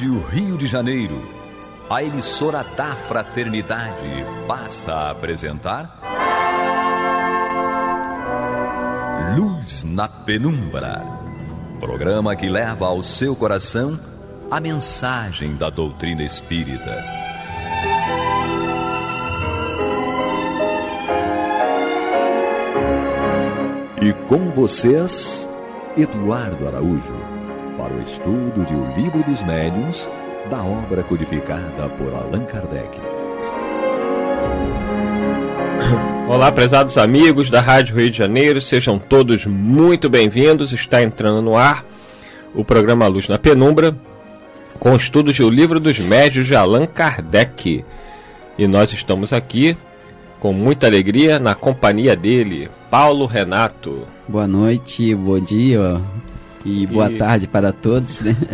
Rádio Rio de Janeiro. A emissora da Fraternidade passa a apresentar. Luz na Penumbra programa que leva ao seu coração a mensagem da doutrina espírita. E com vocês, Eduardo Araújo o estudo de O Livro dos Médiuns, da obra codificada por Allan Kardec. Olá, prezados amigos da Rádio Rio de Janeiro, sejam todos muito bem-vindos. Está entrando no ar o programa Luz na Penumbra, com o estudo de O Livro dos Médiuns de Allan Kardec. E nós estamos aqui com muita alegria na companhia dele, Paulo Renato. Boa noite, bom dia, e boa e... tarde para todos, né?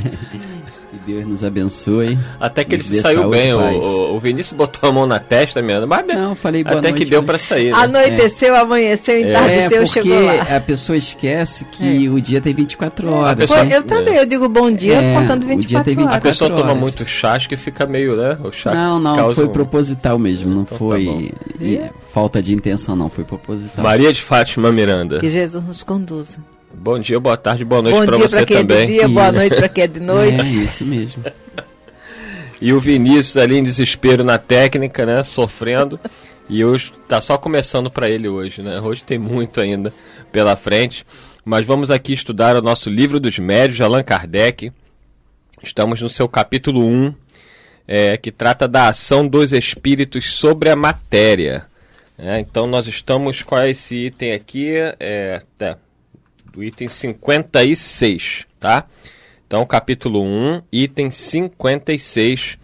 que Deus nos abençoe. Até que ele saiu bem. O, o, Vinícius botou a mão na testa, Miranda. Mas não, falei boa Até noite, que deu né? para sair. Né? Anoiteceu, é. amanheceu, é, entardeceu, é, chegou lá. A pessoa esquece que é. o dia tem 24 é. horas. Pessoa... É. eu também, eu digo bom dia é, contando 24, horas. A pessoa toma muito acho que fica meio, né? O chá não, não, foi um... proposital mesmo. Não então tá foi tá falta de intenção, não. Foi proposital. Maria de Fátima Miranda. Que Jesus nos conduza. Bom dia, boa tarde, boa noite para você pra quem é também. É dia, boa isso. noite para quem é de noite. É isso mesmo. e o Vinícius ali em desespero na técnica, né, sofrendo. e hoje tá só começando para ele hoje, né? Hoje tem muito ainda pela frente, mas vamos aqui estudar o nosso livro dos médios, Allan Kardec. Estamos no seu capítulo 1, é, que trata da ação dos espíritos sobre a matéria. É, então nós estamos com esse item aqui, é, tá, do item 56, tá? Então, capítulo 1, item 56,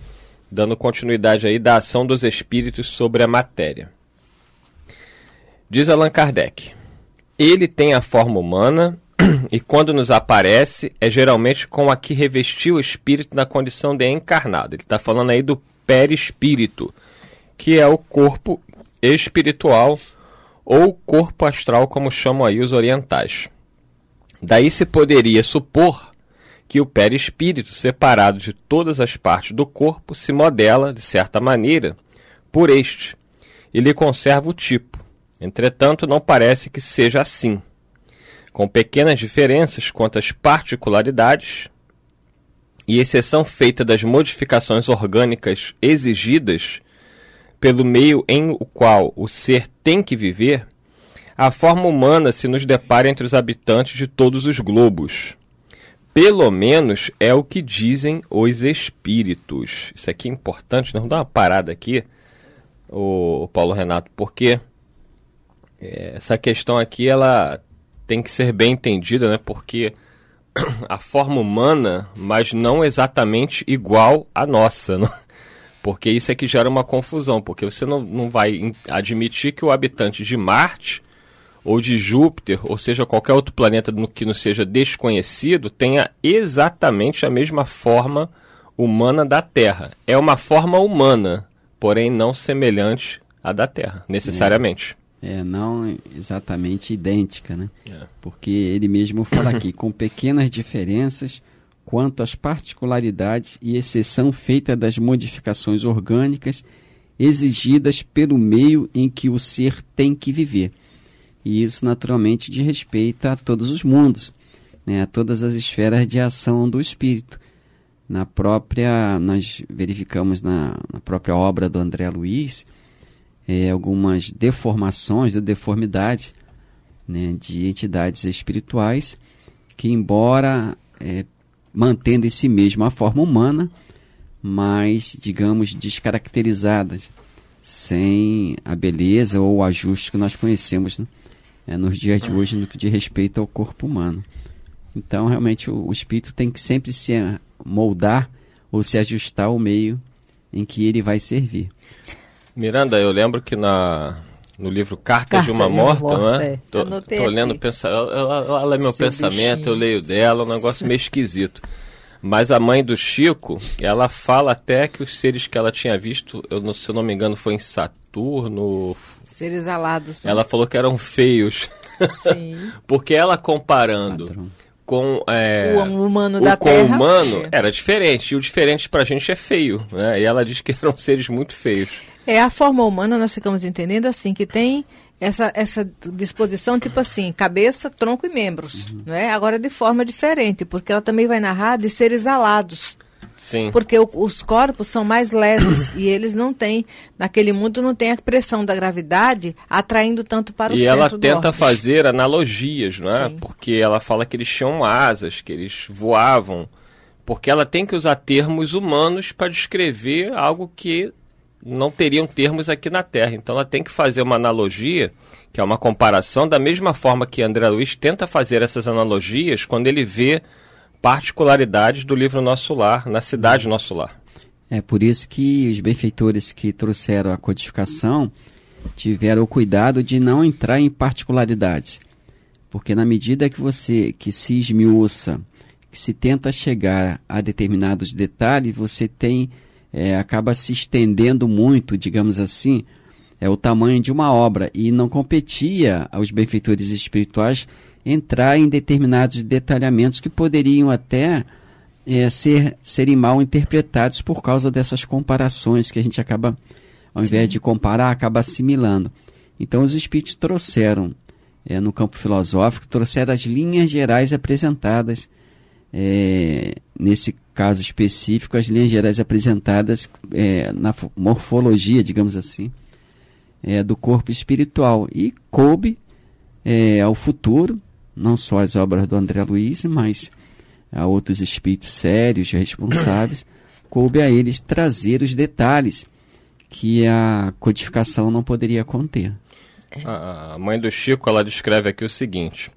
dando continuidade aí da ação dos espíritos sobre a matéria. Diz Allan Kardec: Ele tem a forma humana e quando nos aparece é geralmente com a que revestiu o espírito na condição de encarnado. Ele está falando aí do perispírito, que é o corpo espiritual ou corpo astral, como chamam aí os orientais. Daí se poderia supor que o perispírito, separado de todas as partes do corpo, se modela, de certa maneira, por este, e lhe conserva o tipo. Entretanto, não parece que seja assim. Com pequenas diferenças quanto às particularidades, e exceção feita das modificações orgânicas exigidas pelo meio em o qual o ser tem que viver, a forma humana se nos depara entre os habitantes de todos os globos. Pelo menos é o que dizem os espíritos. Isso aqui é importante, né? vamos dar uma parada aqui, o Paulo Renato, porque é, essa questão aqui ela tem que ser bem entendida, né? Porque a forma humana, mas não exatamente igual à nossa, né? porque isso é que gera uma confusão, porque você não, não vai admitir que o habitante de Marte ou de Júpiter, ou seja, qualquer outro planeta que não seja desconhecido, tenha exatamente a mesma forma humana da Terra. É uma forma humana, porém não semelhante à da Terra, necessariamente. É, é não exatamente idêntica, né? É. Porque ele mesmo fala aqui, com pequenas diferenças quanto às particularidades e exceção feita das modificações orgânicas exigidas pelo meio em que o ser tem que viver. E isso, naturalmente, de respeito a todos os mundos, né, a todas as esferas de ação do espírito. Na própria, nós verificamos na, na própria obra do André Luiz é, algumas deformações ou deformidades né, de entidades espirituais que, embora é, mantendo em si mesma a forma humana, mas, digamos, descaracterizadas, sem a beleza ou o ajuste que nós conhecemos né, é, nos dias de hoje no que diz respeito ao corpo humano. Então, realmente, o, o espírito tem que sempre se eh, moldar ou se ajustar ao meio em que ele vai servir. Miranda, eu lembro que na, no livro Carta, Carta de uma Morta, né? É. Tô, tô lendo pensa... ela, ela, ela é meu Seu pensamento, bichinho. eu leio dela, um negócio meio esquisito. Mas a mãe do Chico, ela fala até que os seres que ela tinha visto, eu, se eu não me engano, foi em Saturno, Seres alados. Ela falou que eram feios. Sim. Porque ela comparando com é, o hum- humano o da com Terra. humano é. era diferente. E o diferente pra gente é feio. Né? E ela diz que eram seres muito feios. É a forma humana, nós ficamos entendendo assim, que tem essa, essa disposição, tipo assim, cabeça, tronco e membros. Uhum. Não é? Agora de forma diferente, porque ela também vai narrar de seres alados. Sim. Porque o, os corpos são mais leves e eles não têm, naquele mundo não tem a pressão da gravidade atraindo tanto para o e centro E ela tenta fazer analogias, não é? Sim. Porque ela fala que eles tinham asas, que eles voavam, porque ela tem que usar termos humanos para descrever algo que não teriam termos aqui na Terra. Então ela tem que fazer uma analogia, que é uma comparação, da mesma forma que André Luiz tenta fazer essas analogias quando ele vê particularidades do livro Nosso Lar, na cidade Nosso Lar. É por isso que os benfeitores que trouxeram a codificação tiveram o cuidado de não entrar em particularidades. Porque na medida que você que se esmiuça, que se tenta chegar a determinados detalhes, você tem é, acaba se estendendo muito, digamos assim, é o tamanho de uma obra e não competia aos benfeitores espirituais entrar em determinados detalhamentos que poderiam até é, ser, serem mal interpretados por causa dessas comparações que a gente acaba, ao Sim. invés de comparar, acaba assimilando. Então, os espíritos trouxeram é, no campo filosófico, trouxeram as linhas gerais apresentadas, é, nesse caso específico, as linhas gerais apresentadas é, na morfologia, digamos assim, é, do corpo espiritual. E coube é, ao futuro não só as obras do André Luiz, mas a outros espíritos sérios, responsáveis, coube a eles trazer os detalhes que a codificação não poderia conter. É. A mãe do Chico, ela descreve aqui o seguinte: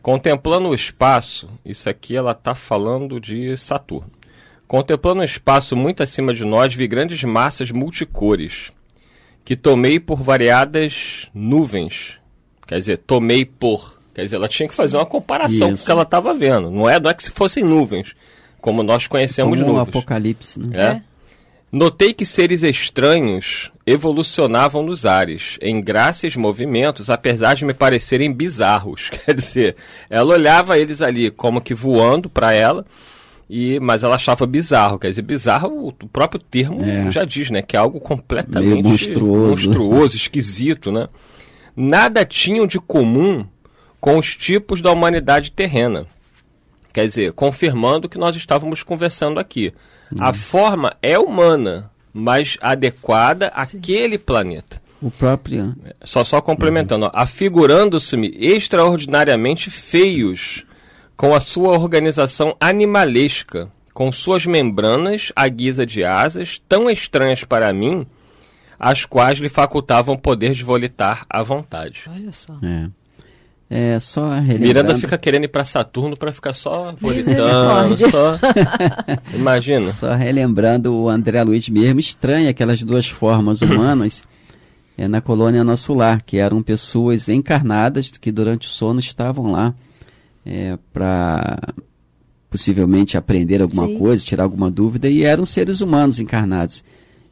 contemplando o espaço, isso aqui ela está falando de Saturno. Contemplando o espaço muito acima de nós, vi grandes massas multicores, que tomei por variadas nuvens. Quer dizer, tomei por Quer dizer, ela tinha que fazer uma comparação Isso. com o que ela estava vendo. Não é, não é que se fossem nuvens, como nós conhecemos como nuvens. um apocalipse, né? É. é. Notei que seres estranhos evolucionavam nos ares, em graças movimentos, apesar de me parecerem bizarros. Quer dizer, ela olhava eles ali como que voando para ela, e mas ela achava bizarro. Quer dizer, bizarro, o próprio termo é. já diz, né? Que é algo completamente Meio monstruoso. monstruoso, esquisito, né? Nada tinham de comum com os tipos da humanidade terrena. Quer dizer, confirmando o que nós estávamos conversando aqui. Uhum. A forma é humana, mas adequada Sim. àquele planeta. O próprio. É. Só, só complementando, uhum. afigurando-se-me extraordinariamente feios com a sua organização animalesca, com suas membranas à guisa de asas, tão estranhas para mim, as quais lhe facultavam poder de volitar à vontade. Olha só. É. É, só Miranda fica querendo ir para Saturno para ficar só volitando, só... Imagina. Só relembrando o André Luiz mesmo, estranha aquelas duas formas humanas é, na colônia Nosso Lar, que eram pessoas encarnadas que durante o sono estavam lá é, para possivelmente aprender alguma Sim. coisa, tirar alguma dúvida, e eram seres humanos encarnados.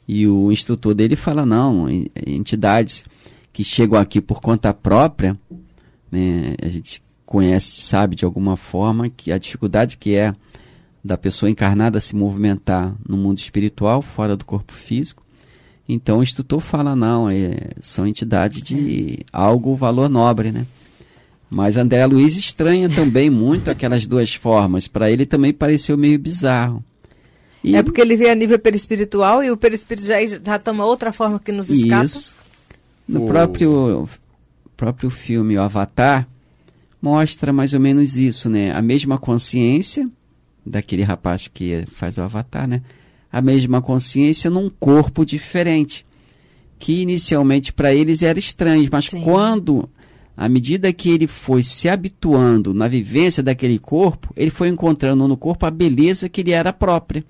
E o instrutor dele fala, não, entidades que chegam aqui por conta própria né, a gente conhece, sabe de alguma forma que a dificuldade que é da pessoa encarnada se movimentar no mundo espiritual, fora do corpo físico. Então o instrutor fala, não, é, são entidades de algo valor nobre, né? Mas André Luiz estranha também muito aquelas duas formas. Para ele também pareceu meio bizarro. E... É porque ele vê a nível perispiritual e o perispírito já, já toma outra forma que nos escapa. Isso. No próprio próprio filme O Avatar mostra mais ou menos isso, né? A mesma consciência daquele rapaz que faz o Avatar, né? A mesma consciência num corpo diferente, que inicialmente para eles era estranho, mas Sim. quando à medida que ele foi se habituando na vivência daquele corpo, ele foi encontrando no corpo a beleza que lhe era própria.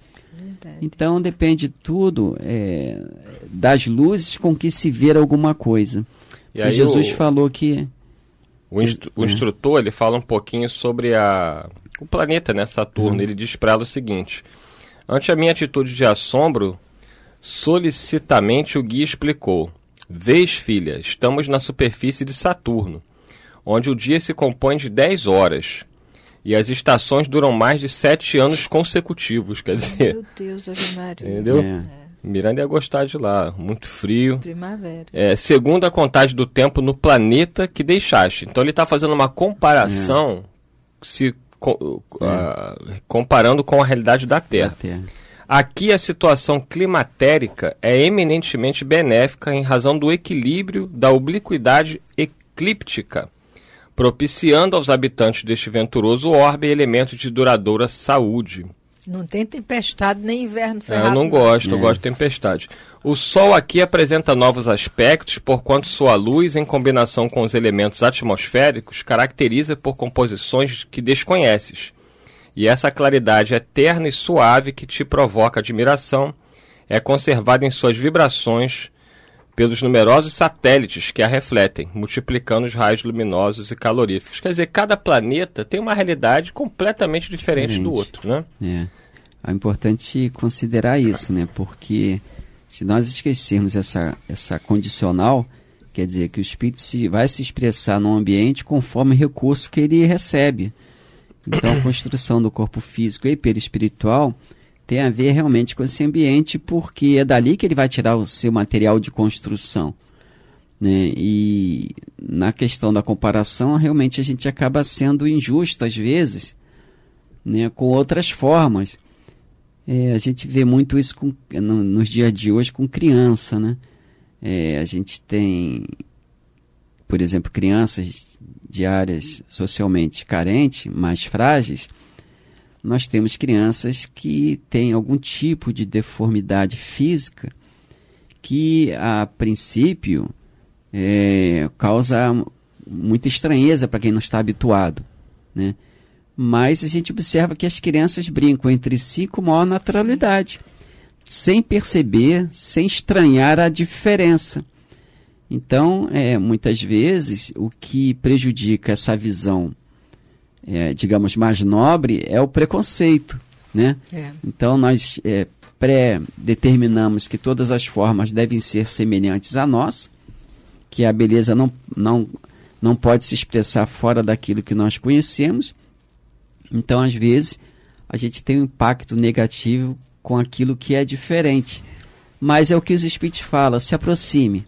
Então depende tudo é, das luzes com que se vê alguma coisa. E, e Jesus o, falou que. O, instru o é. instrutor ele fala um pouquinho sobre a, o planeta, né? Saturno. Uhum. Ele diz para ela o seguinte: Ante a minha atitude de assombro, solicitamente o guia explicou: Vês, filha, estamos na superfície de Saturno, onde o dia se compõe de 10 horas e as estações duram mais de sete anos consecutivos, quer dizer. Meu Deus, Maria. Entendeu? É. Miranda ia gostar de lá, muito frio. Primavera. É, segundo a contagem do tempo no planeta que deixaste. Então ele está fazendo uma comparação, é. se co é. comparando com a realidade da Terra. da Terra. Aqui a situação climatérica é eminentemente benéfica em razão do equilíbrio da obliquidade eclíptica, propiciando aos habitantes deste venturoso orbe elementos de duradoura saúde. Não tem tempestade nem inverno ah, ferrado. Eu não gosto, eu é. gosto de tempestade. O Sol aqui apresenta novos aspectos, porquanto sua luz, em combinação com os elementos atmosféricos, caracteriza por composições que desconheces. E essa claridade eterna é e suave que te provoca admiração é conservada em suas vibrações pelos numerosos satélites que a refletem, multiplicando os raios luminosos e caloríficos. Quer dizer, cada planeta tem uma realidade completamente diferente, diferente. do outro, né? É. é importante considerar isso, né? Porque se nós esquecermos essa, essa condicional, quer dizer que o espírito se, vai se expressar no ambiente conforme o recurso que ele recebe. Então, a construção do corpo físico e perispiritual espiritual tem a ver realmente com esse ambiente, porque é dali que ele vai tirar o seu material de construção. Né? E na questão da comparação, realmente a gente acaba sendo injusto às vezes né? com outras formas. É, a gente vê muito isso com, no, nos dias de hoje com criança. Né? É, a gente tem, por exemplo, crianças de áreas socialmente carentes, mais frágeis nós temos crianças que têm algum tipo de deformidade física que, a princípio, é, causa muita estranheza para quem não está habituado, né? Mas a gente observa que as crianças brincam entre si com maior naturalidade, Sim. sem perceber, sem estranhar a diferença. Então, é, muitas vezes, o que prejudica essa visão é, digamos, mais nobre é o preconceito. Né? É. Então, nós é, pré-determinamos que todas as formas devem ser semelhantes a nós, que a beleza não, não, não pode se expressar fora daquilo que nós conhecemos. Então, às vezes, a gente tem um impacto negativo com aquilo que é diferente. Mas é o que os espíritos falam, se aproxime.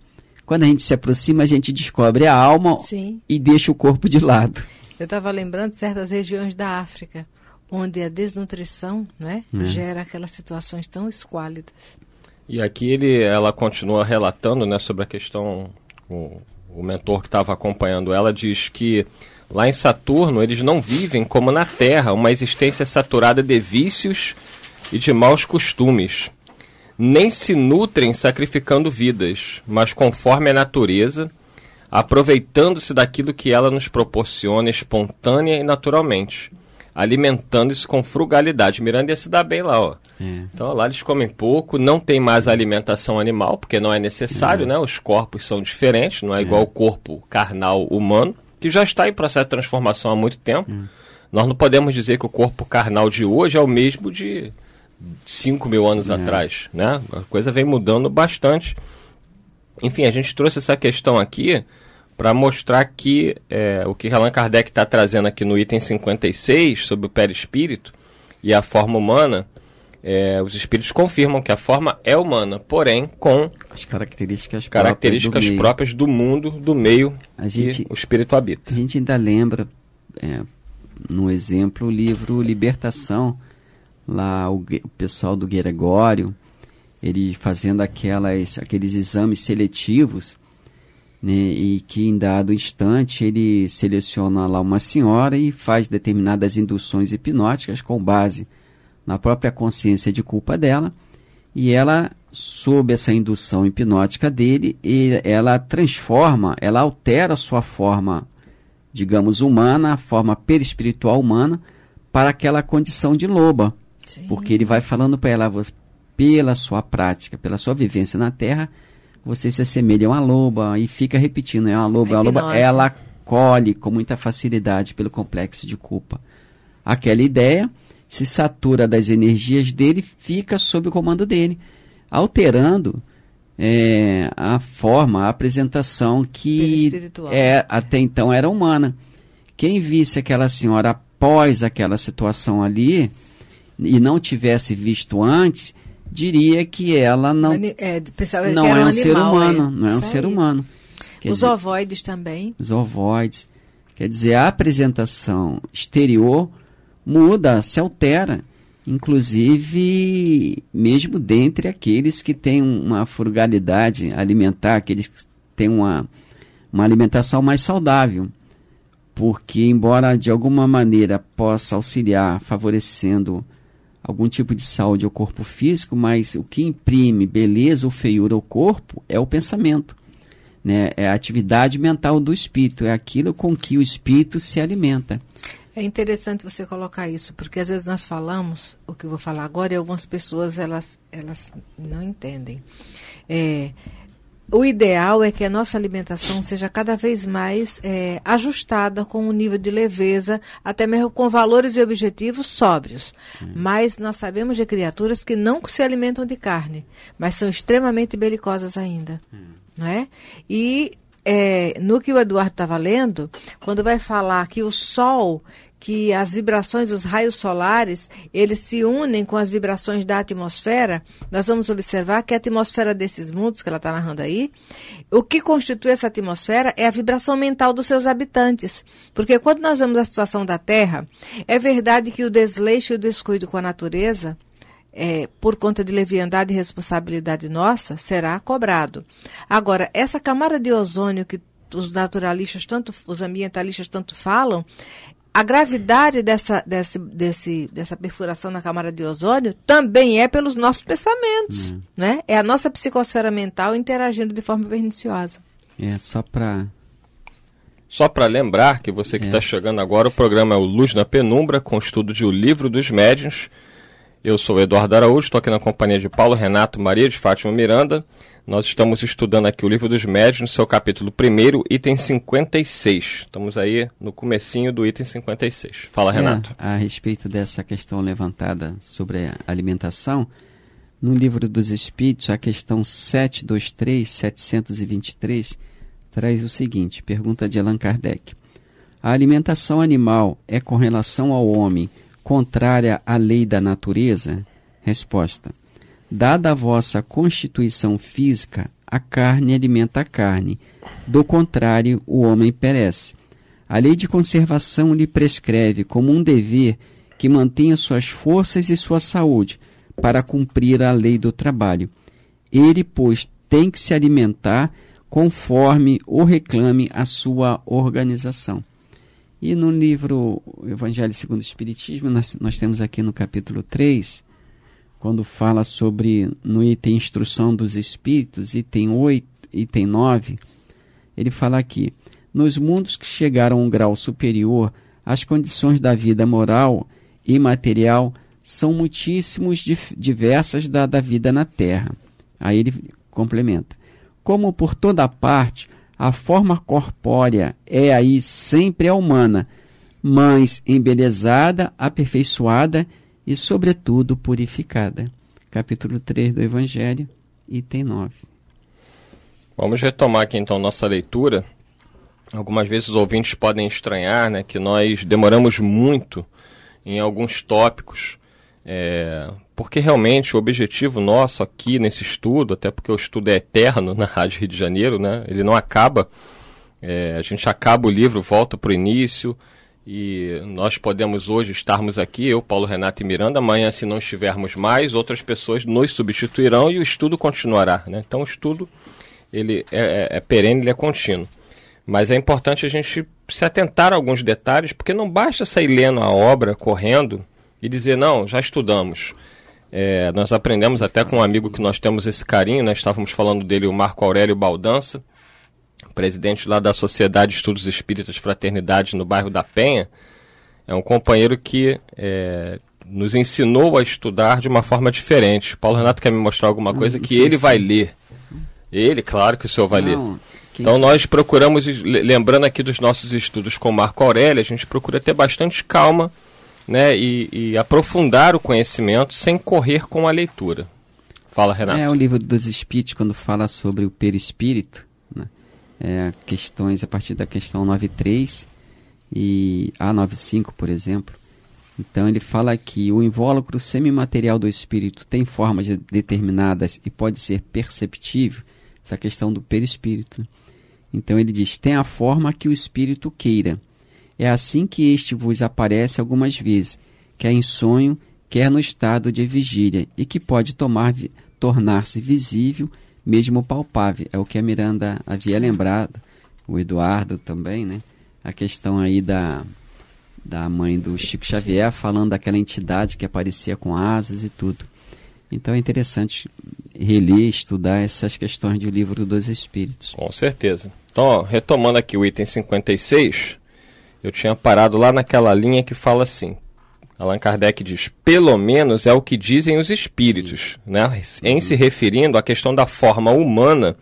Quando a gente se aproxima, a gente descobre a alma Sim. e deixa o corpo de lado. Eu estava lembrando de certas regiões da África, onde a desnutrição né, é. Hum. gera aquelas situações tão esquálidas. E aqui ele, ela continua relatando né, sobre a questão. O, o mentor que estava acompanhando ela diz que lá em Saturno eles não vivem como na Terra, uma existência saturada de vícios e de maus costumes. Nem se nutrem sacrificando vidas, mas conforme a natureza, aproveitando-se daquilo que ela nos proporciona espontânea e naturalmente, alimentando-se com frugalidade. Miranda ia se dar bem lá, ó. É. Então lá eles comem pouco, não tem mais alimentação animal, porque não é necessário, é. né? Os corpos são diferentes, não é, é igual o corpo carnal humano, que já está em processo de transformação há muito tempo. É. Nós não podemos dizer que o corpo carnal de hoje é o mesmo de 5 mil anos é. atrás, né? A coisa vem mudando bastante. Enfim, a gente trouxe essa questão aqui para mostrar que é, o que Allan Kardec está trazendo aqui no item 56 sobre o perispírito e a forma humana, é, os espíritos confirmam que a forma é humana, porém com as características, características próprias, do próprias, do mundo, do meio a gente, que o espírito habita. A gente ainda lembra, é, no exemplo, o livro Libertação, lá o, o pessoal do Gregório ele fazendo aquelas, aqueles exames seletivos, né, e que em dado instante ele seleciona lá uma senhora e faz determinadas induções hipnóticas com base na própria consciência de culpa dela, e ela, sob essa indução hipnótica dele, e ela transforma, ela altera a sua forma, digamos, humana, a forma perispiritual humana, para aquela condição de loba. Sim. Porque ele vai falando para ela, pela sua prática, pela sua vivência na terra, você se assemelha a uma loba e fica repetindo, é uma loba, é uma é loba. Ela né? colhe com muita facilidade pelo complexo de culpa. Aquela ideia se satura das energias dele, fica sob o comando dele, alterando é, a forma, a apresentação que é, até então era humana. Quem visse aquela senhora após aquela situação ali e não tivesse visto antes, diria que ela não é, pensava, não é um, um animal, ser humano, é. não é um ser humano. Quer Os dizer, ovoides também. Os ovoides. Quer dizer, a apresentação exterior muda, se altera, inclusive mesmo dentre aqueles que têm uma frugalidade alimentar, aqueles que têm uma, uma alimentação mais saudável. Porque, embora de alguma maneira possa auxiliar favorecendo algum tipo de saúde ao corpo físico, mas o que imprime beleza ou feiura ao corpo é o pensamento. Né? É a atividade mental do espírito, é aquilo com que o espírito se alimenta. É interessante você colocar isso, porque às vezes nós falamos o que eu vou falar agora e algumas pessoas elas, elas não entendem. É, o ideal é que a nossa alimentação seja cada vez mais é, ajustada com o um nível de leveza, até mesmo com valores e objetivos sóbrios. Hum. Mas nós sabemos de criaturas que não se alimentam de carne, mas são extremamente belicosas ainda. Hum. É? E é, no que o Eduardo estava tá lendo, quando vai falar que o sol que as vibrações dos raios solares, eles se unem com as vibrações da atmosfera, nós vamos observar que a atmosfera desses mundos, que ela está narrando aí, o que constitui essa atmosfera é a vibração mental dos seus habitantes. Porque quando nós vemos a situação da Terra, é verdade que o desleixo e o descuido com a natureza, é, por conta de leviandade e responsabilidade nossa, será cobrado. Agora, essa camada de ozônio que os naturalistas, tanto os ambientalistas tanto falam, a gravidade dessa, desse, desse, dessa perfuração na camada de ozônio também é pelos nossos pensamentos, uhum. né? É a nossa psicosfera mental interagindo de forma perniciosa. É, só para... Só para lembrar que você que está é. Tá chegando agora, o programa é o Luz na Penumbra, com estudo de O Livro dos Médiuns. Eu sou Eduardo Araújo, estou aqui na companhia de Paulo Renato Maria de Fátima Miranda. Nós estamos estudando aqui o livro dos médios no seu capítulo 1, item 56. Estamos aí no comecinho do item 56. Fala, é, Renato. É, a respeito dessa questão levantada sobre a alimentação, no livro dos Espíritos, a questão 723, 723, traz o seguinte: pergunta de Allan Kardec. A alimentação animal é com relação ao homem contrária à lei da natureza? Resposta: Dada a vossa constituição física, a carne alimenta a carne, do contrário, o homem perece. A lei de conservação lhe prescreve como um dever que mantenha suas forças e sua saúde para cumprir a lei do trabalho. Ele, pois, tem que se alimentar conforme ou reclame a sua organização. E no livro Evangelho segundo o Espiritismo, nós, nós temos aqui no capítulo 3 quando fala sobre no item instrução dos espíritos, item 8, item 9, ele fala aqui: nos mundos que chegaram a um grau superior, as condições da vida moral e material são muitíssimo diversas da, da vida na Terra. Aí ele complementa: como por toda parte, a forma corpórea é aí sempre a humana, mas embelezada, aperfeiçoada e, sobretudo, purificada. Capítulo 3 do Evangelho, item 9. Vamos retomar aqui então nossa leitura. Algumas vezes os ouvintes podem estranhar né, que nós demoramos muito em alguns tópicos, é, porque realmente o objetivo nosso aqui nesse estudo, até porque o estudo é eterno na Rádio Rio de Janeiro, né, ele não acaba. É, a gente acaba o livro, volta para o início, e nós podemos hoje estarmos aqui, eu, Paulo Renato e Miranda. Amanhã, se não estivermos mais, outras pessoas nos substituirão e o estudo continuará. Né? Então, o estudo ele é, é, é, perene, ele é contínuo. Mas é importante a gente se atentar a alguns detalhes, porque não basta sair lendo a obra, correndo, e dizer, não, já estudamos. É, nós aprendemos até com um amigo que nós temos esse carinho, nós né? estávamos falando dele, o Marco Aurélio Baldança, presidente lá da Sociedade de Estudos Espíritas Fraternidade no bairro da Penha, é um companheiro que é, nos ensinou a estudar de uma forma diferente. Paulo Renato quer me mostrar alguma coisa hum, que ele sim. vai ler. Ele, claro que o senhor vai Não, ler. Então nós procuramos, lembrando aqui dos nossos estudos com Marco Aurélio, a gente procura ter bastante calma né, e, e aprofundar o conhecimento sem correr com a leitura. Fala, Renato. É o livro dos espíritos, quando fala sobre o perispírito, né? é, questões a partir da questão 93 e A95, por exemplo. Então ele fala que o invólucro semimaterial do espírito tem formas determinadas e pode ser perceptível, essa questão do perispírito. Então ele diz: tem a forma que o espírito queira. É assim que este vos aparece algumas vezes, quer em sonho, quer no estado de vigília, e que pode tornar-se visível mesmo palpável. É o que a Miranda havia lembrado, o Eduardo também, né? A questão aí da, da mãe do Chico Xavier falando daquela entidade que aparecia com asas e tudo. Então é interessante reler, estudar essas questões do livro dos Espíritos. Com certeza. Então, ó, retomando aqui o item 56, eu tinha parado lá naquela linha que fala assim: Allan Kardec diz: pelo menos é o que dizem os espíritos, né? em se uhum. referindo à questão da forma humana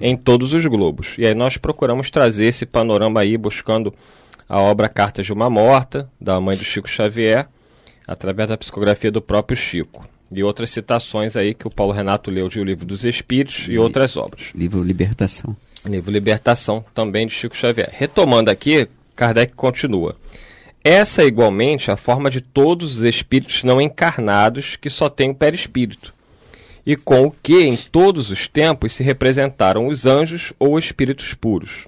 em todos os globos. E aí nós procuramos trazer esse panorama aí, buscando a obra Cartas de uma Morta, da mãe do Chico Xavier, através da psicografia do próprio Chico. E outras citações aí que o Paulo Renato leu de O Livro dos Espíritos e, e outras obras. Livro Libertação. Livro Libertação, também de Chico Xavier. Retomando aqui, Kardec continua. Essa é igualmente a forma de todos os espíritos não encarnados que só têm o perispírito, e com o que em todos os tempos se representaram os anjos ou espíritos puros.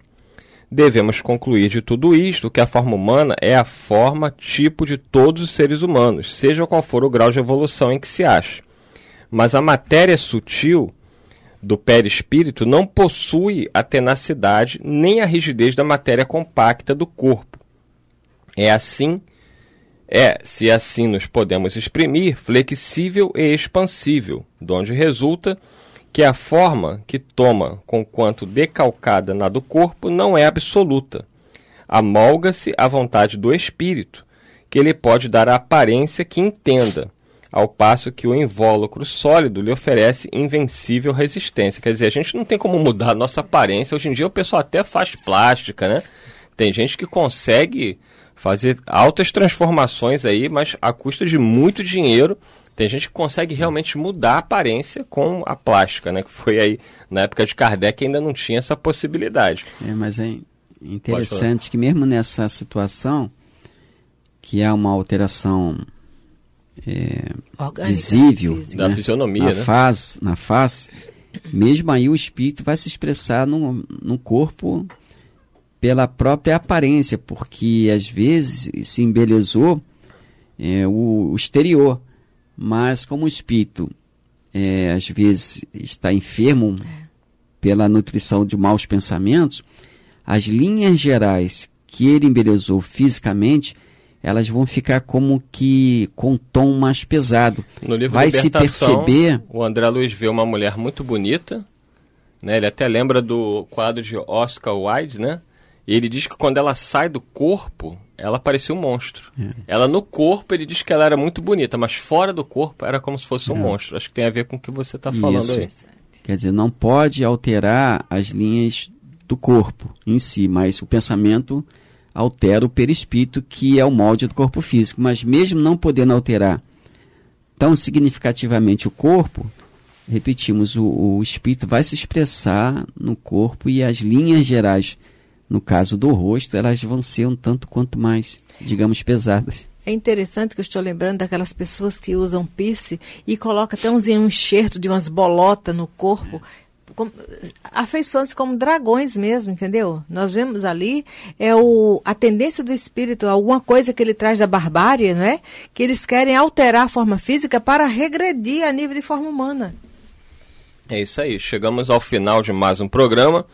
Devemos concluir de tudo isto que a forma humana é a forma tipo de todos os seres humanos, seja qual for o grau de evolução em que se ache. Mas a matéria sutil do perispírito não possui a tenacidade nem a rigidez da matéria compacta do corpo é assim, é, se assim nos podemos exprimir, flexível e expansível, de onde resulta que a forma que toma, com quanto decalcada na do corpo, não é absoluta. Amolga-se à vontade do espírito, que ele pode dar a aparência que entenda, ao passo que o invólucro sólido lhe oferece invencível resistência. Quer dizer, a gente não tem como mudar a nossa aparência. Hoje em dia o pessoal até faz plástica, né? Tem gente que consegue fazer altas transformações aí, mas a custa de muito dinheiro. Tem gente que consegue realmente mudar a aparência com a plástica, né? Que foi aí, na época de Kardec, ainda não tinha essa possibilidade. É, mas é interessante que mesmo nessa situação, que é uma alteração é, Orgânica, visível da né? fisionomia, na, né? face, na face, mesmo aí o espírito vai se expressar no corpo pela própria aparência, porque às vezes se embelezou é, o, o, exterior, mas como o espírito é, às vezes está enfermo é. pela nutrição de maus pensamentos, as linhas gerais que ele embelezou fisicamente elas vão ficar como que com um tom mais pesado. No livro Vai se perceber. O André Luiz vê uma mulher muito bonita, né? Ele até lembra do quadro de Oscar Wilde, né? ele diz que quando ela sai do corpo, ela parecia um monstro. É. Ela no corpo, ele diz que ela era muito bonita, mas fora do corpo era como se fosse um é. monstro. Acho que tem a ver com o que você está falando aí. Quer dizer, não pode alterar as linhas do corpo em si, mas o pensamento altera o perispírito, que é o molde do corpo físico. Mas mesmo não podendo alterar tão significativamente o corpo, repetimos, o, o espírito vai se expressar no corpo e as linhas gerais no caso do rosto, elas vão ser um tanto quanto mais, digamos, pesadas. É interessante que eu estou lembrando daquelas pessoas que usam piercing e colocam até uns, um enxerto de umas bolotas no corpo. Como, afeições como dragões mesmo, entendeu? Nós vemos ali é o, a tendência do espírito, alguma coisa que ele traz da barbárie, não é? Que eles querem alterar a forma física para regredir a nível de forma humana. É isso aí. Chegamos ao final de mais um programa.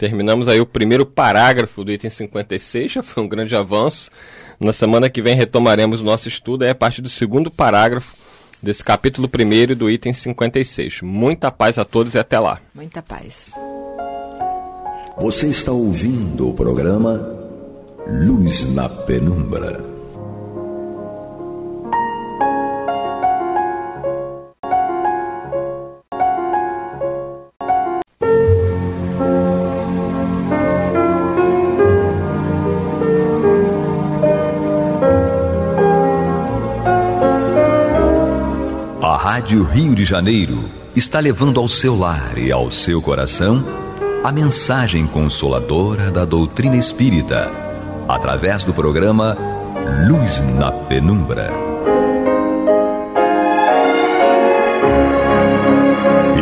Terminamos aí o primeiro parágrafo do item 56, já foi um grande avanço. Na semana que vem retomaremos o nosso estudo, é a partir do segundo parágrafo desse capítulo primeiro do item 56. Muita paz a todos e até lá. Muita paz. Você está ouvindo o programa Luz na Penumbra. Rádio Rio de Janeiro está levando ao seu lar e ao seu coração a mensagem consoladora da doutrina espírita, através do programa Luz na Penumbra.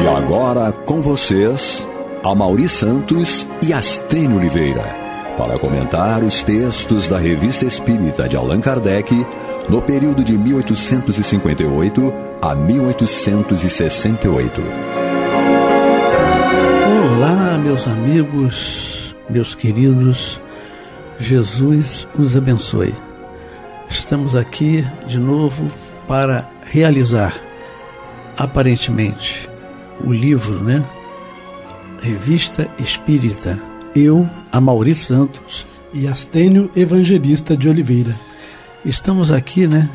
E agora com vocês, a Mauri Santos e Astênio Oliveira, para comentar os textos da Revista Espírita de Allan Kardec no período de 1858 a 1868. Olá, meus amigos, meus queridos, Jesus os abençoe. Estamos aqui de novo para realizar, aparentemente, o livro, né? Revista Espírita. Eu, a Maurício Santos. E Astênio Evangelista de Oliveira. Estamos aqui, né,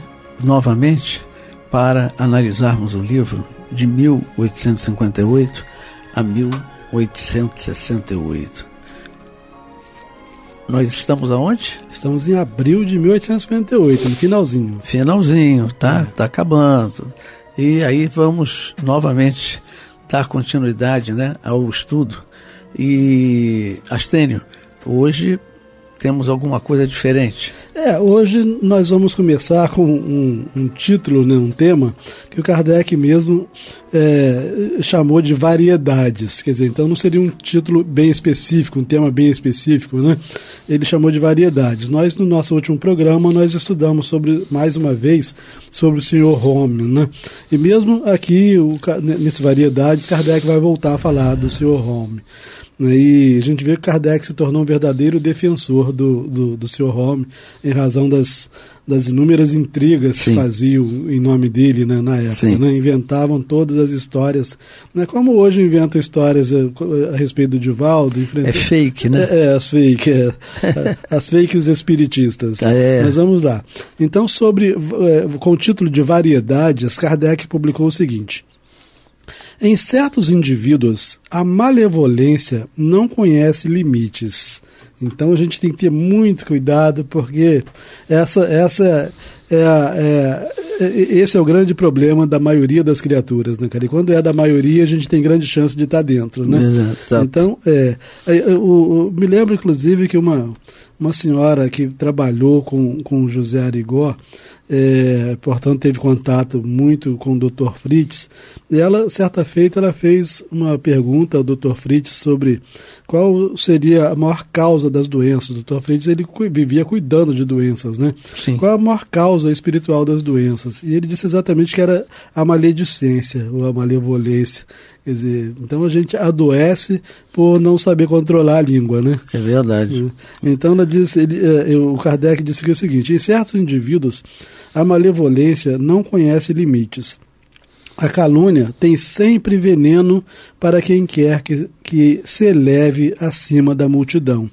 novamente para analisarmos o livro de 1858 a 1868. Nós estamos aonde? Estamos em abril de 1858, no finalzinho. Finalzinho, tá? É. Tá acabando. E aí vamos novamente dar continuidade, né, ao estudo. E Astênio, hoje temos alguma coisa diferente. É, hoje nós vamos começar com um, um título, né, um tema, que o Kardec mesmo é, chamou de variedades. Quer dizer, então não seria um título bem específico, um tema bem específico, né? Ele chamou de variedades. Nós, no nosso último programa, nós estudamos sobre, mais uma vez, sobre o senhor Rome né? E mesmo aqui, o, nesse variedades, Kardec vai voltar a falar do senhor Rome né? E a gente vê que Kardec se tornou um verdadeiro defensor do, do, do Sr. Holmes, em razão das, das inúmeras intrigas Sim. que faziam em nome dele né, na época. Né? Inventavam todas as histórias. Né? Como hoje inventam histórias a, eh, eh, a respeito do Divaldo. Enfrenta... É fake, né? É, é as fake. É, as fake os espiritistas. Tá, é. Mas vamos lá. Então, sobre eh, com o título de Variedades, Kardec publicou o seguinte. Em certos indivíduos, a malevolência não conhece limites. Então a gente tem que ter muito cuidado, porque essa, essa é é, é, é, esse é o grande problema da maioria das criaturas, né, cara? E quando é da maioria, a gente tem grande chance de estar dentro, né? Exato. Então, é, eu, é, eu me lembro, inclusive, que uma, uma senhora que trabalhou com, com José Arigó, é, portanto teve contato muito com o Dr. Fritz. Ela, certa feita, ela fez uma pergunta ao Dr. Fritz sobre qual seria a maior causa das doenças. O Dr. Fritz ele vivia cuidando de doenças, né? Sim. Qual a maior causa espiritual das doenças? E ele disse exatamente que era a maledicência ou a malevolência. Quer dizer, então a gente adoece por não saber controlar a língua, né? É verdade. É. Então ela disse, ele, é, o Kardec disse que é o seguinte: em certos indivíduos a malevolência não conhece limites. A calúnia tem sempre veneno para quem quer que, que se eleve acima da multidão.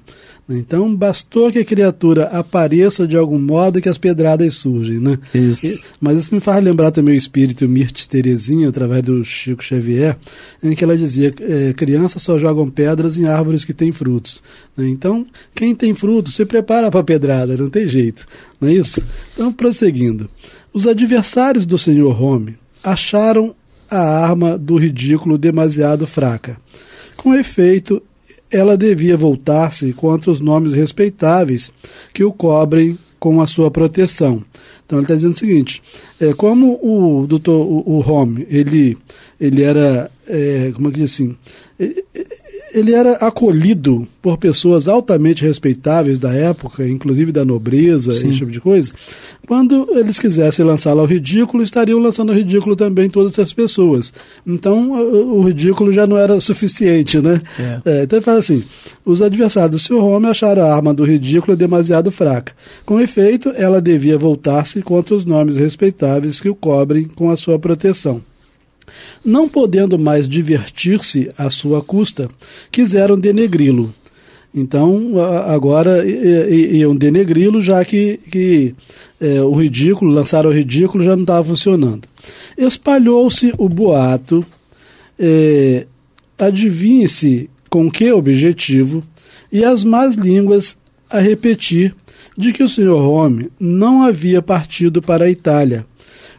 Então bastou que a criatura apareça de algum modo que as pedradas surgem, né? Isso. E, mas isso me faz lembrar também o espírito Mirtes Terezinha, através do Chico Xavier, em que ela dizia: é, crianças só jogam pedras em árvores que têm frutos. Né? Então, quem tem frutos se prepara para a pedrada, não tem jeito, não é isso? Então, prosseguindo. Os adversários do senhor Home acharam a arma do ridículo demasiado fraca. Com efeito, ela devia voltar-se contra os nomes respeitáveis que o cobrem com a sua proteção. Então ele está dizendo o seguinte: é, como o doutor o, o Home ele ele era é, como é que diz assim é, é, ele era acolhido por pessoas altamente respeitáveis da época, inclusive da nobreza, Sim. esse tipo de coisa. Quando eles quisessem lançá-lo ao ridículo, estariam lançando ao ridículo também todas essas pessoas. Então, o ridículo já não era suficiente, né? É. É, então, ele fala assim: os adversários do Sr. Rome acharam a arma do ridículo demasiado fraca. Com efeito, ela devia voltar-se contra os nomes respeitáveis que o cobrem com a sua proteção não podendo mais divertir-se à sua custa, quiseram denegri-lo. Então, agora iam denegri-lo, já que, que é, o ridículo, lançar o ridículo já não estava funcionando. Espalhou-se o boato, é, adivinhe-se com que objetivo, e as más línguas a repetir de que o senhor Rome não havia partido para a Itália,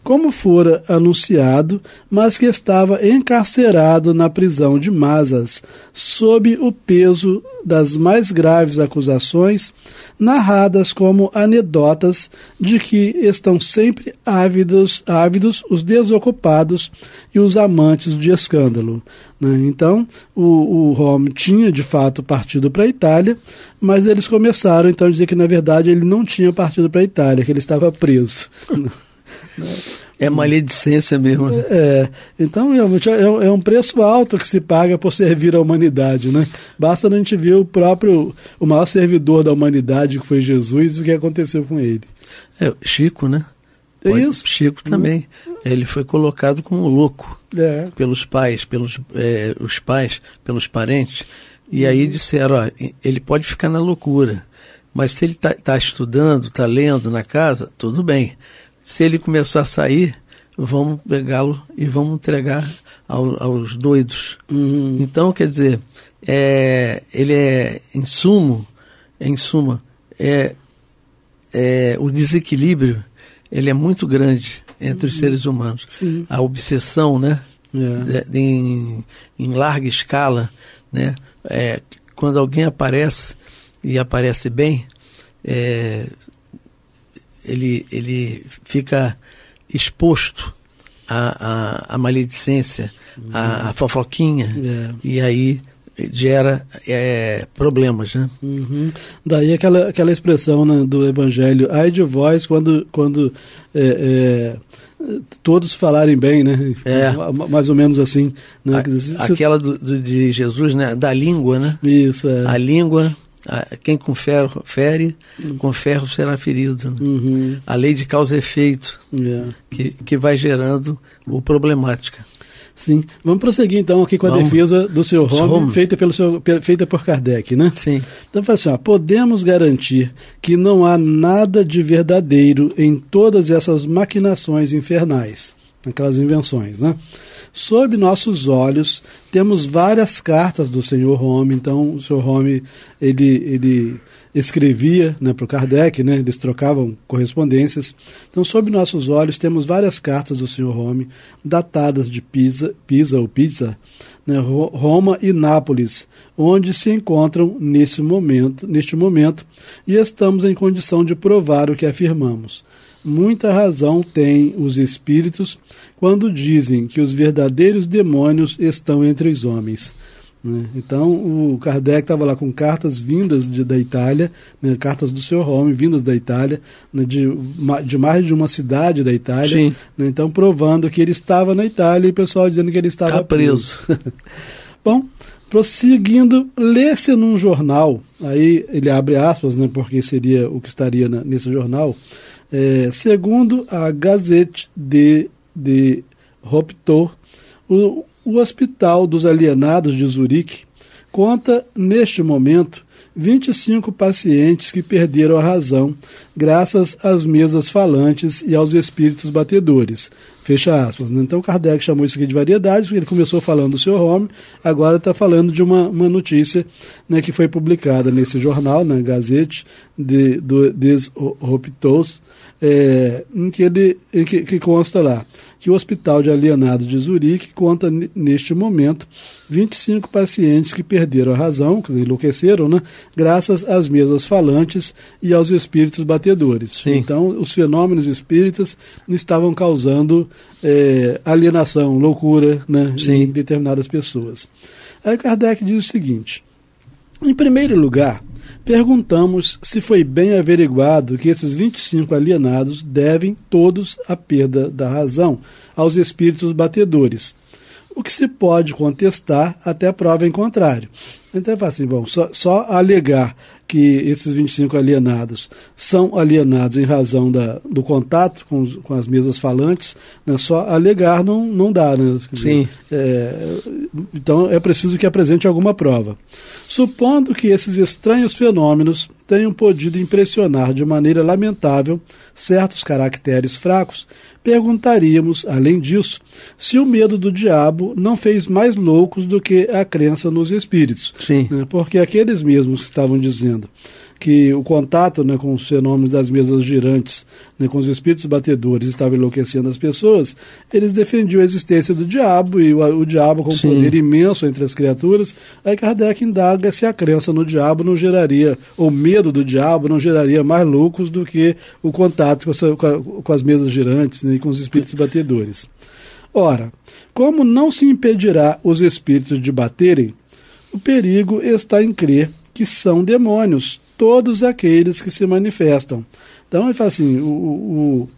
como fora anunciado, mas que estava encarcerado na prisão de Mazas, sob o peso das mais graves acusações, narradas como anedotas de que estão sempre ávidos, ávidos os desocupados e os amantes de escândalo. Né? Então, o, o Rome tinha de fato partido para a Itália, mas eles começaram então a dizer que na verdade ele não tinha partido para a Itália, que ele estava preso. Né? É maledicência mesmo. Né? É, então, realmente, é, é, um preço alto que se paga por servir a humanidade. Né? Basta a gente ver o próprio, o maior servidor da humanidade, que foi Jesus, e o que aconteceu com ele. É, Chico, né? É isso. Chico hum. também. Hum. Ele foi colocado como louco é. pelos pais, pelos é, os pais, pelos parentes. E aí uhum. disseram, ó, ele pode ficar na loucura, mas se ele está tá estudando, está lendo na casa, tudo bem se ele começar a sair, vamos pegá-lo e vamos entregar ao, aos doidos. Uhum. Então, quer dizer, é, ele é, em, sumo, é, em suma, é, é, o desequilíbrio ele é muito grande entre uhum. os seres humanos. Sim. A obsessão, né? É. De, em, em, larga escala, né? É, quando alguém aparece e aparece bem, é, ele, ele fica exposto à, à, à maledicência, à, à, uhum. fofoquinha, é. e aí gera é, problemas, né? Uhum. Daí aquela, aquela expressão né, do Evangelho, ai de vós quando, quando é, é todos falarem bem, né? É. Mais ou menos assim. Né? A, aquela do, do, de Jesus, né? Da língua, né? Isso, é. A língua ah, quem com ferro fere, uhum. com ferro será ferido. Né? Uhum. A lei de causa e efeito, yeah. É. que, que vai gerando o problemática. Sim. Vamos prosseguir então aqui com a Vamos. defesa do seu Home, feita, pelo seu, feita por Kardec, né? Sim. Então fala assim: ó, podemos garantir que não há nada de verdadeiro em todas essas maquinações infernais, aquelas invenções, né? sob nossos olhos. Temos várias cartas do Senhor Home, então o Senhor Home ele, ele escrevia né, para o Kardec, né, eles trocavam correspondências. Então, sob nossos olhos, temos várias cartas do Senhor Home, datadas de Pisa, Pisa ou Pisa, né, Roma e Nápoles, onde se encontram nesse momento, neste momento, e estamos em condição de provar o que afirmamos muita razão têm os espíritos quando dizem que os verdadeiros demônios estão entre os homens. Né? Então, o Kardec estava lá com cartas vindas de, da Itália, né? cartas do seu homem vindas da Itália, né? de, de mais de uma cidade da Itália. Né? Então, provando que ele estava na Itália e o pessoal dizendo que ele estava tá preso. preso. Bom, prosseguindo, lê-se num jornal, aí ele abre aspas, né, porque seria o que estaria na, nesse jornal, é, segundo a Gazette de, de Roptor, o, o Hospital dos Alienados de Zurique conta, neste momento, 25 pacientes que perderam a razão graças às mesas falantes e aos espíritos batedores, Fecha aspas. Né? Então Kardec chamou isso aqui de variedades, ele começou falando do seu Home, agora está falando de uma, uma notícia né, que foi publicada nesse jornal, na né, Gazete de, do, des Hopitos, é, em que, ele, em que, que consta lá que o Hospital de Alienados de Zurique conta neste momento 25 pacientes que perderam a razão, que enlouqueceram, né, graças às mesas falantes e aos espíritos batedores. Sim. Então, os fenômenos espíritas estavam causando é, alienação, loucura né, em determinadas pessoas. Aí Kardec diz o seguinte: em primeiro lugar, perguntamos se foi bem averiguado que esses 25 alienados devem todos a perda da razão aos espíritos batedores. O que se pode contestar até prova em contrário. Então, assim, bom, só, só alegar que esses 25 alienados são alienados em razão da, do contato com, os, com as mesas falantes, né, só alegar não, não dá. Né, dizer, Sim. É, então é preciso que apresente alguma prova. Supondo que esses estranhos fenômenos tenham podido impressionar de maneira lamentável certos caracteres fracos, perguntaríamos, além disso, se o medo do diabo não fez mais loucos do que a crença nos espíritos. Sim. Né? Porque aqueles mesmos que estavam dizendo que o contato né, com os fenômenos das mesas girantes, né, com os espíritos batedores, estava enlouquecendo as pessoas, eles defendiam a existência do diabo e o, o diabo com um poder imenso entre as criaturas. Aí Kardec indaga se a crença no diabo não geraria, ou medo do diabo não geraria mais loucos do que o contato com, essa, com, a, com as mesas girantes né, e com os espíritos batedores. Ora, como não se impedirá os espíritos de baterem, o perigo está em crer que são demônios todos aqueles que se manifestam. Então, ele fala assim: o,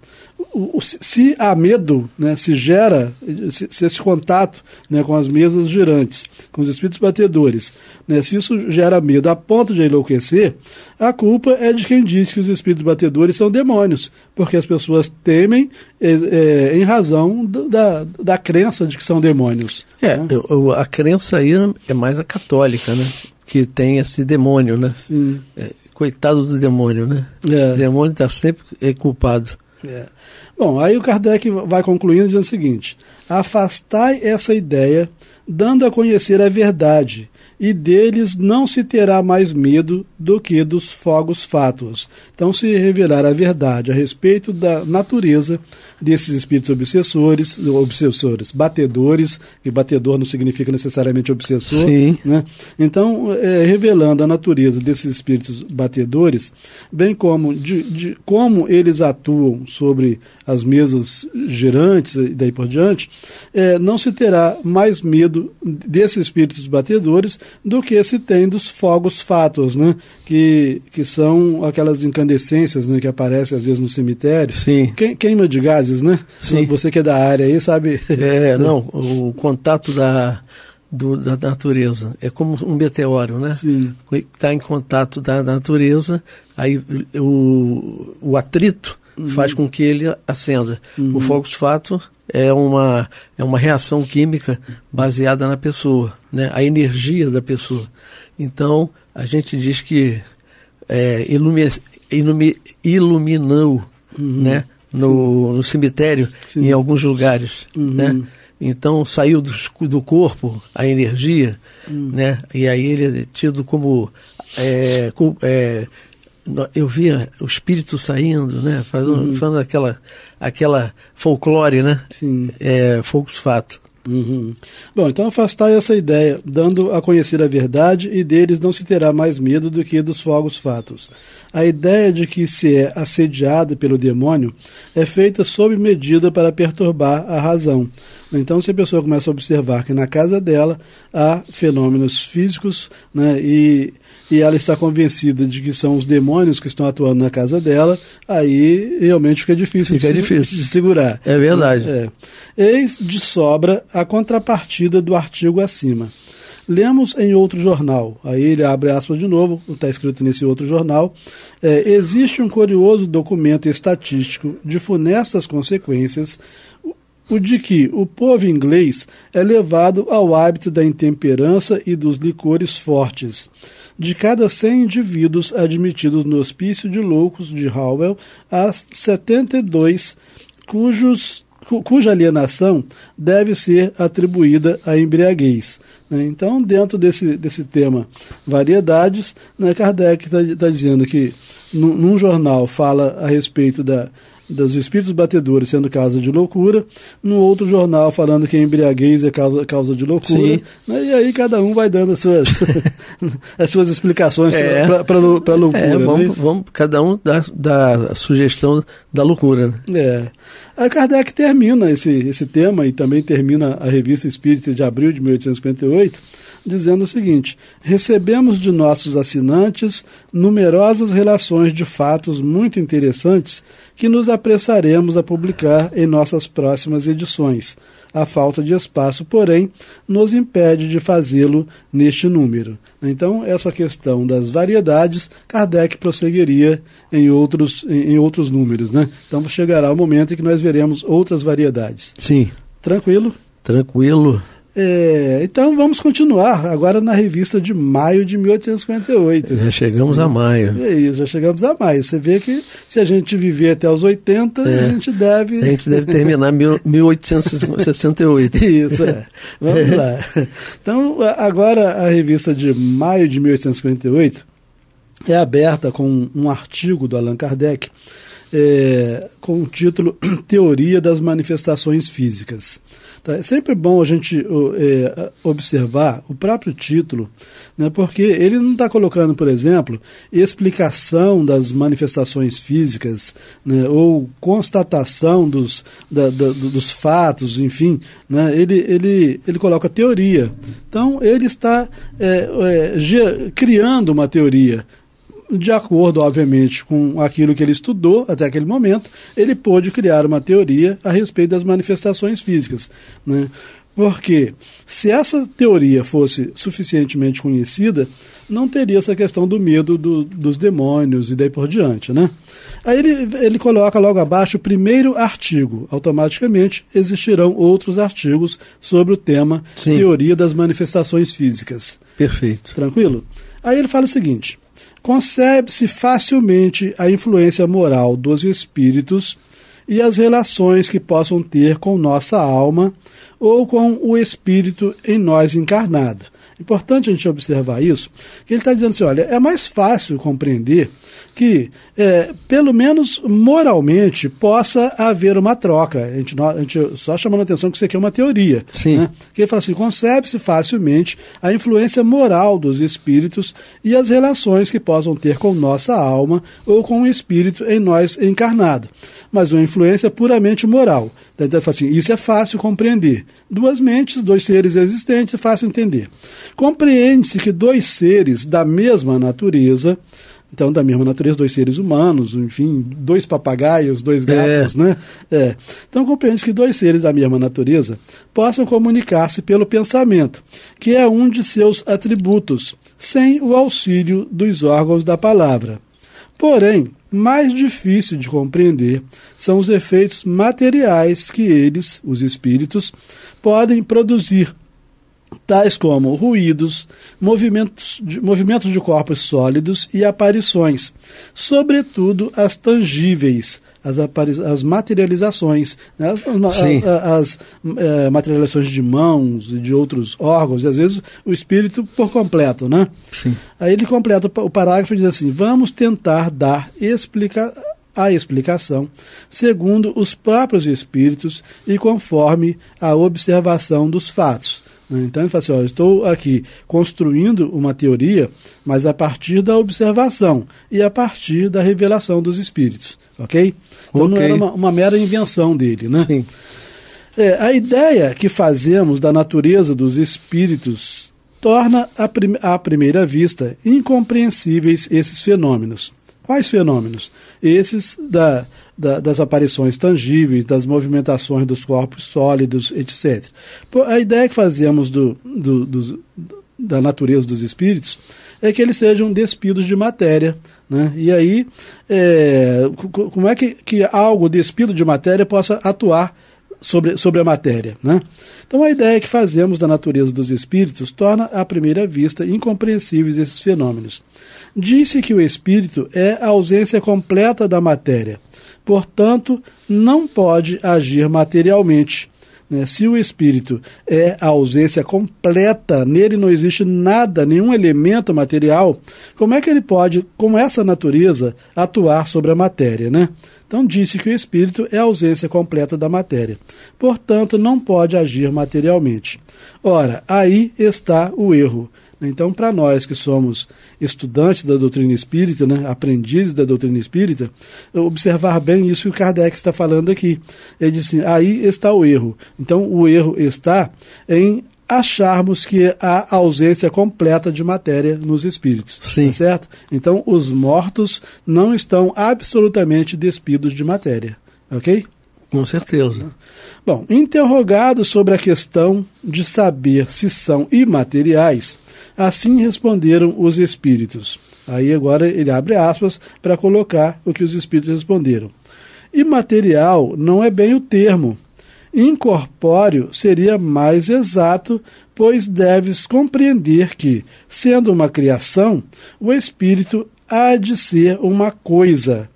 o, o, se há medo, né, se gera se, se esse contato né, com as mesas girantes, com os espíritos batedores, né, se isso gera medo a ponto de enlouquecer, a culpa é de quem diz que os espíritos batedores são demônios, porque as pessoas temem é, é, em razão da, da crença de que são demônios. É, né? eu, eu, a crença aí é mais a católica, né? que tem esse demônio, né? Sim. É, coitado do demônio, né? É. O demônio está sempre é, culpado. É. Bom, aí o Kardec vai concluindo dizendo o seguinte: afastai essa ideia, dando a conhecer a verdade, e deles não se terá mais medo do que dos fogos fátuos. Então se revelar a verdade a respeito da natureza desses espíritos obsessores, obsessores, batedores, e batedor não significa necessariamente obsessor, Sim. né? Então, é, revelando a natureza desses espíritos batedores, bem como de, de como eles atuam sobre as mesas girantes e daí por diante, é, não se terá mais medo desses espíritos batedores do que se tem dos fogos fatos, né? Que, que são aquelas incandescências né? que aparecem às vezes no cemitério. Sim. Que, queima de gases, né? Sim. Você que é da área aí, sabe? É, não, o contato da, do, da natureza. É como um meteoro, né? Sim. Está em contato da natureza, aí o, o atrito uhum. faz com que ele acenda. Uhum. O fogo, de fato, é uma, é uma reação química baseada na pessoa, né? a energia da pessoa. Então, a gente diz que é, ilumi, ilumi, iluminou uhum. né? no, no cemitério, Sim. em alguns lugares. Uhum. Né? Então saiu do, do, corpo a energia, uhum. né? E aí ele é tido como é, é, eu via o espírito saindo, né? Fazendo, uhum. aquela, aquela folclore, né? Sim. É, fato. Uhum. Bom, então afastai essa ideia, dando a conhecer a verdade, e deles não se terá mais medo do que dos fogos fatos. A ideia de que se é assediado pelo demônio é feita sob medida para perturbar a razão. Então, se a pessoa começa a observar que na casa dela há fenômenos físicos né, e e ela está convencida de que são os demônios que estão atuando na casa dela, aí realmente fica difícil, fica de, difícil. de segurar. É verdade. É. Eis de sobra a contrapartida do artigo acima. Lemos em outro jornal, aí ele abre aspas de novo, está escrito nesse outro jornal, é, existe um curioso documento estatístico de funestas consequências, o de que o povo inglês é levado ao hábito da intemperança e dos licores fortes de cada 100 indivíduos admitidos no Hospício de Loucos de Howell, há 72 cujos cuja alienação deve ser atribuída à embriaguez. Né? Então, dentro desse, desse tema variedades, né, Kardec está tá dizendo que num jornal fala a respeito da dos espíritos batedores sendo causa de loucura, no outro jornal falando que embriaguez é causa, causa de loucura. Né? E aí cada um vai dando as suas, as suas explicações é, para a loucura. É, é vamos, vamos, cada um dá, dá a sugestão da loucura. Né? É. A Kardec termina esse, esse tema e também termina a Revista Espírita de abril de 1858, dizendo o seguinte: recebemos de nossos assinantes numerosas relações de fatos muito interessantes que nos apressaremos a publicar em nossas próximas edições a falta de espaço, porém, nos impede de fazê-lo neste número. Então, essa questão das variedades, Kardec prosseguiria em outros, em, outros números. Né? Então, chegará o momento em que nós veremos outras variedades. Sim. Tranquilo? Tranquilo. É, então vamos continuar agora na revista de maio de 1858. Já chegamos a maio. É isso, já chegamos a maio. Você vê que se a gente viver até os 80, é. a gente deve. A gente deve terminar 1868. isso, é. Vamos é. lá. Então, agora a revista de maio de 1858 é aberta com um artigo do Allan Kardec é, com o título Teoria das Manifestações Físicas. Tá? É sempre bom a gente é, observar o próprio título, né, porque ele não está colocando, por exemplo, explicação das manifestações físicas né, ou constatação dos, da, da, dos fatos, enfim. Né, ele, ele, ele coloca teoria. Então, ele está é, é criando uma teoria de acordo, obviamente, com aquilo que ele estudou até aquele momento, ele pôde criar uma teoria a respeito das manifestações físicas. Né? Porque se essa teoria fosse suficientemente conhecida, não teria essa questão do medo do, dos demônios e daí por diante, né? Aí ele, ele coloca logo abaixo o primeiro artigo. Automaticamente existirão outros artigos sobre o tema Sim. teoria das manifestações físicas. Perfeito. Tranquilo? Aí ele fala o seguinte: concebe-se facilmente a influência moral dos espíritos e as relações que possam ter com nossa alma ou com o espírito em nós encarnado. Importante a gente observar isso, que ele está dizendo assim: olha, é mais fácil compreender que, é, pelo menos moralmente, possa haver uma troca. A gente, a gente só chamando a atenção que isso aqui é uma teoria. Sim. Né? Que ele fala assim: concebe-se facilmente a influência moral dos espíritos e as relações que possam ter com nossa alma ou com o espírito em nós encarnado, mas uma influência puramente moral. Então, ele fala assim: isso é fácil compreender. Duas mentes, dois seres existentes, é fácil entender. Compreende-se que dois seres da mesma natureza então, da mesma natureza, dois seres humanos, enfim, dois papagaios, dois gatos, é. né? É. Então, compreende que dois seres da mesma natureza possam comunicar-se pelo pensamento, que é um de seus atributos, sem o auxílio dos órgãos da palavra. Porém, mais difícil de compreender são os efeitos materiais que eles, os espíritos, podem produzir tais como ruídos, movimentos de, movimentos de corpos sólidos e aparições, sobretudo as tangíveis, as, as materializações, né? as, as, as é, materializações de mãos e de outros órgãos, e às vezes o espírito por completo. Né? Sim. Aí ele completa o parágrafo e diz assim: vamos tentar dar explica a explicação, segundo os próprios espíritos e conforme a observação dos fatos né? Então ele fala assim: ó, estou aqui construindo uma teoria, mas a partir da observação e a partir da revelação dos espíritos. Ok? Então okay. não era uma, uma, mera invenção dele. Né? Sim. É, a ideia que fazemos da natureza dos espíritos torna à, prim à primeira vista incompreensíveis esses fenômenos. Quais fenômenos? Esses da, da, das aparições tangíveis, das movimentações dos corpos sólidos, etc. A ideia que fazemos do, do, dos, da natureza dos espíritos é que eles sejam despidos de matéria. Né? E aí, é, como é que, que algo despido de matéria possa atuar sobre, sobre a matéria. Né? Então, a ideia que fazemos da natureza dos espíritos torna, à primeira vista, incompreensíveis esses fenômenos. Disse que o espírito é a ausência completa da matéria, portanto, não pode agir materialmente. Né? Se o espírito é a ausência completa, nele não existe nada, nenhum elemento material, como é que ele pode, com essa natureza, atuar sobre a matéria? Né? Então, disse que o espírito é a ausência completa da matéria. Portanto, não pode agir materialmente. Ora, aí está o erro. Então, para nós que somos estudantes da doutrina espírita, né, aprendizes da doutrina espírita, observar bem isso que o Kardec está falando aqui. Ele disse: assim, aí está o erro. Então, o erro está em acharmos que há ausência completa de matéria nos espíritos, tá Sim. Tá certo? Então, os mortos não estão absolutamente despidos de matéria, ok? Com certeza. Bom, interrogado sobre a questão de saber se são imateriais, assim responderam os espíritos. Aí agora ele abre aspas para colocar o que os espíritos responderam. Imaterial não é bem o termo, Incorpóreo seria mais exato, pois deves compreender que, sendo uma criação, o espírito há de ser uma coisa.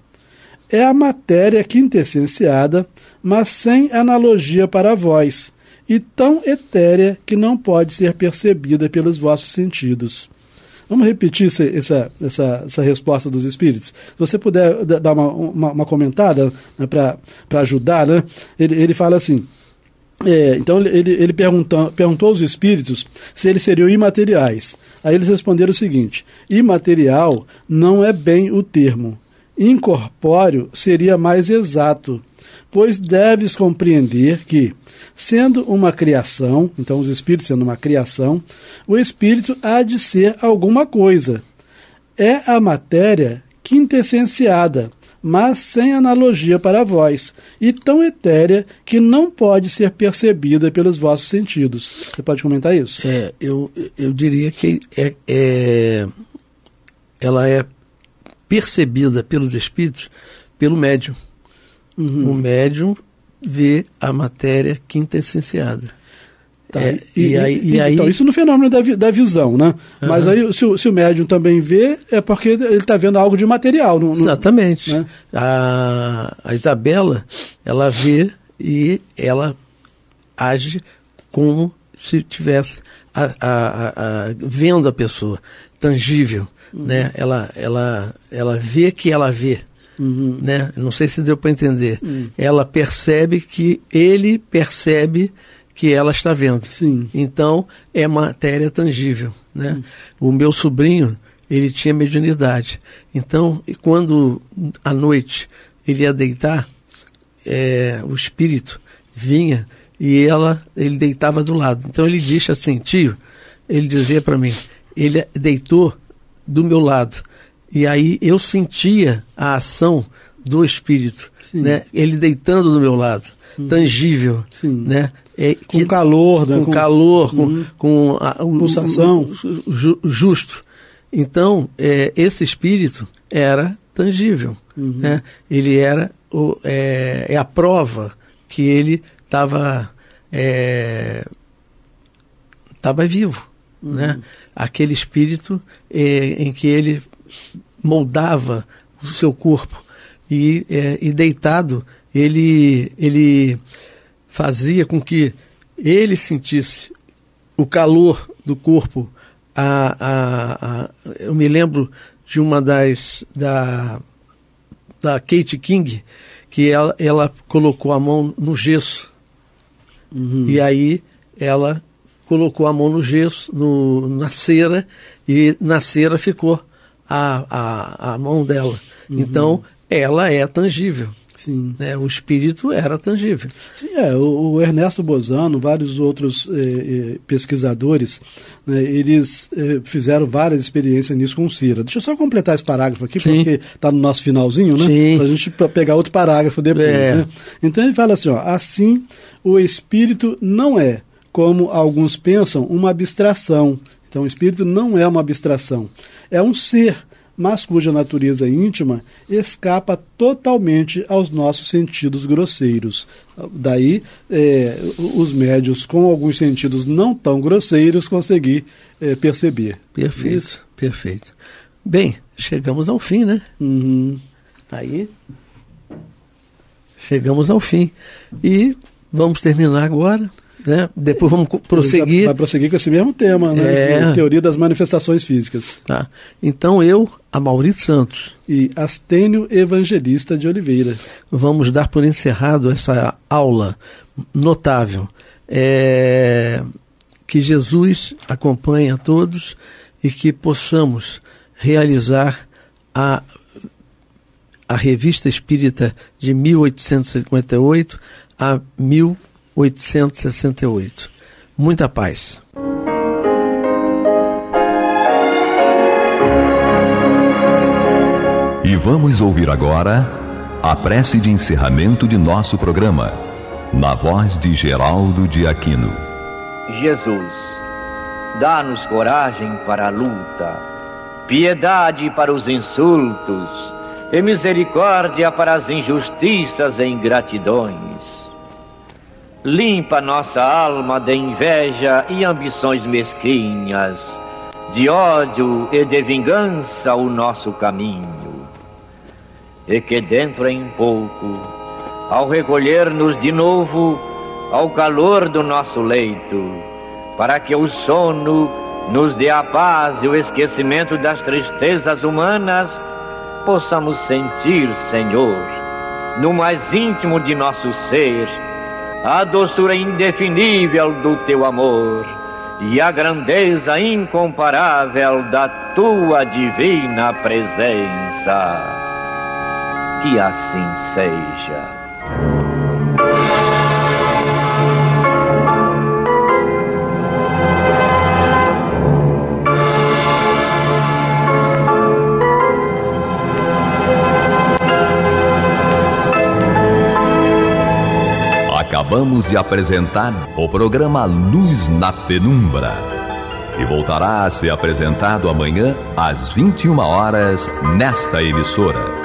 É a matéria quintessenciada, mas sem analogia para a voz, e tão etérea que não pode ser percebida pelos vossos sentidos. Vamos repetir essa, essa, essa, essa resposta dos espíritos. Se você puder dar uma, uma, uma comentada né, para ajudar, né? ele, ele fala assim. É, então ele, ele perguntou, perguntou aos espíritos se eles seriam imateriais. Aí eles responderam o seguinte: imaterial não é bem o termo. Incorpóreo seria mais exato pois deves compreender que, sendo uma criação, então os espíritos sendo uma criação, o espírito há de ser alguma coisa. É a matéria quintessenciada, mas sem analogia para vós, e tão etérea que não pode ser percebida pelos vossos sentidos. Você pode comentar isso? É, eu, eu diria que é, é ela é percebida pelos espíritos pelo médium. Uhum. O médium vê a matéria quinta essenciada. Tá. É, e, e, aí, e, aí, então, isso no fenômeno da, da visão, né? Uhum. Mas aí, se, se, o médium também vê, é porque ele está vendo algo de material. No, no, Exatamente. Né? A, a Isabela, ela vê e ela age como se tivesse a, a, a, vendo a pessoa, tangível, uhum. né? Ela, ela, ela vê que ela vê. Uhum. Né? Não sei se deu para entender. Uhum. Ela percebe que ele percebe que ela está vendo. Sim. Então é matéria tangível, né? Uhum. O meu sobrinho ele tinha mediunidade. Então quando à noite ele ia deitar, é, o espírito vinha e ela ele deitava do lado. Então ele disse assim, tio, ele dizia para mim, ele deitou do meu lado e aí eu sentia a ação do Espírito, Sim. né? Ele deitando do meu lado, uhum. tangível, Sim. né? É, com que, calor, né? Com, com calor, com, uhum. com a, pulsação, ju, justo. Então é, esse Espírito era tangível, uhum. né? Ele era o, é, é a prova que ele estava estava é, vivo, uhum. né? Aquele Espírito é, em que ele moldava o seu corpo e, é, e deitado ele ele fazia com que ele sentisse o calor do corpo. A, a, a, eu me lembro de uma das da, da Kate King que ela, ela colocou a mão no gesso uhum. e aí ela colocou a mão no gesso no, na cera e na cera ficou a, a, a mão dela. Uhum. Então, ela é tangível. Sim. Né? O espírito era tangível. Sim, é, o, o Ernesto Bozano, vários outros eh, eh pesquisadores, né, eles eh, fizeram várias experiências nisso com Cira. Deixa eu só completar esse parágrafo aqui, Sim. porque está no nosso finalzinho, né? Para a gente pegar outro parágrafo depois. É. Né? Então ele fala assim: ó, assim o espírito não é, como alguns pensam, uma abstração. Então o espírito não é uma abstração é um ser, mas cuja natureza íntima escapa totalmente aos nossos sentidos grosseiros. Daí, é, os médios, com alguns sentidos não tão grosseiros, conseguir é, perceber. Perfeito, Isso. perfeito. Bem, chegamos ao fim, né? Uhum. Tá aí, chegamos ao fim. E vamos terminar agora né? Depois vamos prosseguir. Vai prosseguir com esse mesmo tema, né? É... é teoria das manifestações físicas. Tá. Então eu, a Maurício Santos. E Astênio Evangelista de Oliveira. Vamos dar por encerrado essa aula notável. É... Que Jesus acompanhe a todos e que possamos realizar a, a Revista Espírita de 1858 a 1858. 868. Muita paz. E vamos ouvir agora a prece de encerramento de nosso programa, na voz de Geraldo de Aquino. Jesus, dá-nos coragem para a luta, piedade para os insultos e misericórdia para as injustiças e ingratidões Limpa nossa alma de inveja e ambições mesquinhas, de ódio e de vingança o nosso caminho. E que dentro em pouco, ao recolher-nos de novo ao calor do nosso leito, para que o sono nos dê a paz e o esquecimento das tristezas humanas, possamos sentir, Senhor, no mais íntimo de nosso ser, a doçura indefinível do teu amor e a grandeza incomparável da tua divina presença. Que assim seja. Acabamos de apresentar o programa Luz na Penumbra, que voltará a ser apresentado amanhã às 21 horas nesta emissora.